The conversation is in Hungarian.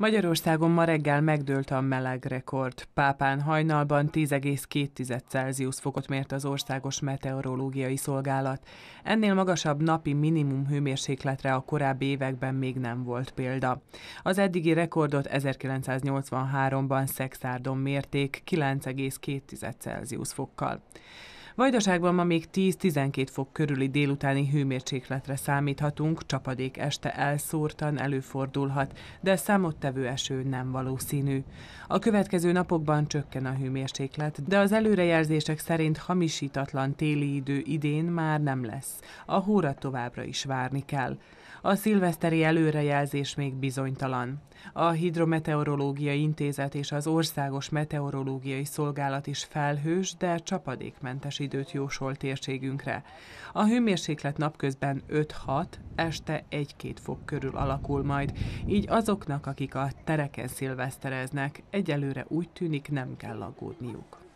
Magyarországon ma reggel megdőlt a meleg rekord. Pápán hajnalban 10,2 Celsius fokot mért az Országos Meteorológiai Szolgálat. Ennél magasabb napi minimum hőmérsékletre a korábbi években még nem volt példa. Az eddigi rekordot 1983-ban Szexárdon mérték 9,2 Celsius fokkal. Vajdaságban ma még 10-12 fok körüli délutáni hőmérsékletre számíthatunk, csapadék este elszórtan előfordulhat, de számottevő eső nem valószínű. A következő napokban csökken a hőmérséklet, de az előrejelzések szerint hamisítatlan téli idő idén már nem lesz. A hóra továbbra is várni kell. A szilveszteri előrejelzés még bizonytalan. A Hidrometeorológiai Intézet és az Országos Meteorológiai Szolgálat is felhős, de csapadékmentes idő időt jósol térségünkre. A hőmérséklet napközben 5-6, este 1-2 fok körül alakul majd, így azoknak, akik a tereken szilvesztereznek, egyelőre úgy tűnik nem kell aggódniuk.